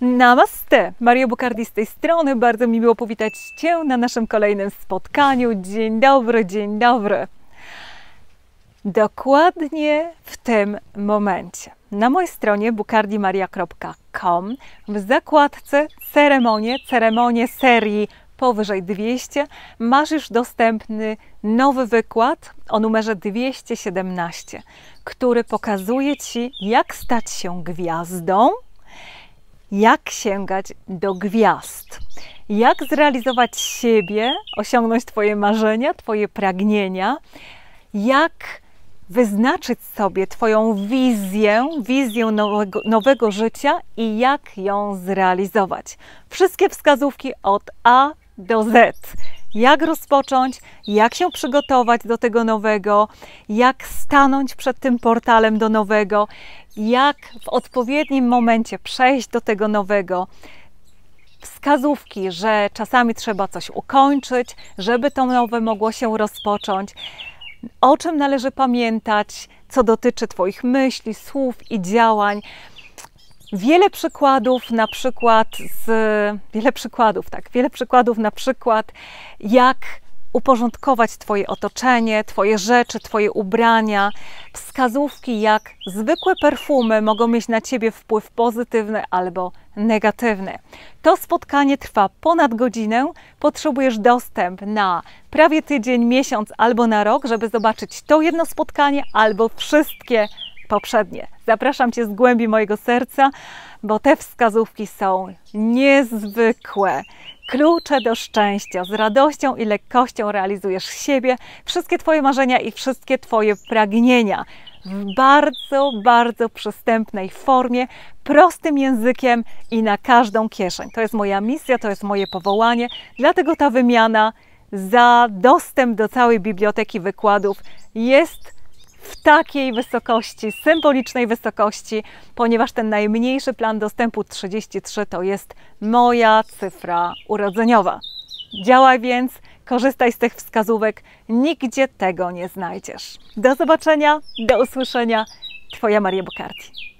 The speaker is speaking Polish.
Namaste! Maria Bukardi z tej strony. Bardzo mi miło powitać Cię na naszym kolejnym spotkaniu. Dzień dobry, dzień dobry. Dokładnie w tym momencie. Na mojej stronie bukardimaria.com w zakładce ceremonie, ceremonie serii powyżej 200 masz już dostępny nowy wykład o numerze 217, który pokazuje Ci, jak stać się gwiazdą – jak sięgać do gwiazd, jak zrealizować siebie, osiągnąć Twoje marzenia, Twoje pragnienia, jak wyznaczyć sobie Twoją wizję, wizję nowego, nowego życia i jak ją zrealizować. Wszystkie wskazówki od A do Z jak rozpocząć, jak się przygotować do tego nowego, jak stanąć przed tym portalem do nowego, jak w odpowiednim momencie przejść do tego nowego wskazówki, że czasami trzeba coś ukończyć, żeby to nowe mogło się rozpocząć, o czym należy pamiętać, co dotyczy Twoich myśli, słów i działań. Wiele przykładów, na przykład z, wiele przykładów, tak, wiele przykładów na przykład, jak uporządkować Twoje otoczenie, Twoje rzeczy, Twoje ubrania, wskazówki, jak zwykłe perfumy mogą mieć na Ciebie wpływ pozytywny albo negatywny. To spotkanie trwa ponad godzinę. Potrzebujesz dostęp na prawie tydzień, miesiąc albo na rok, żeby zobaczyć to jedno spotkanie albo wszystkie poprzednie. Zapraszam Cię z głębi mojego serca, bo te wskazówki są niezwykłe. Klucze do szczęścia. Z radością i lekkością realizujesz siebie, wszystkie Twoje marzenia i wszystkie Twoje pragnienia w bardzo, bardzo przystępnej formie, prostym językiem i na każdą kieszeń. To jest moja misja, to jest moje powołanie, dlatego ta wymiana za dostęp do całej biblioteki wykładów jest w takiej wysokości, symbolicznej wysokości, ponieważ ten najmniejszy plan dostępu 33 to jest moja cyfra urodzeniowa. Działaj więc, korzystaj z tych wskazówek, nigdzie tego nie znajdziesz. Do zobaczenia, do usłyszenia. Twoja Maria Bokardi.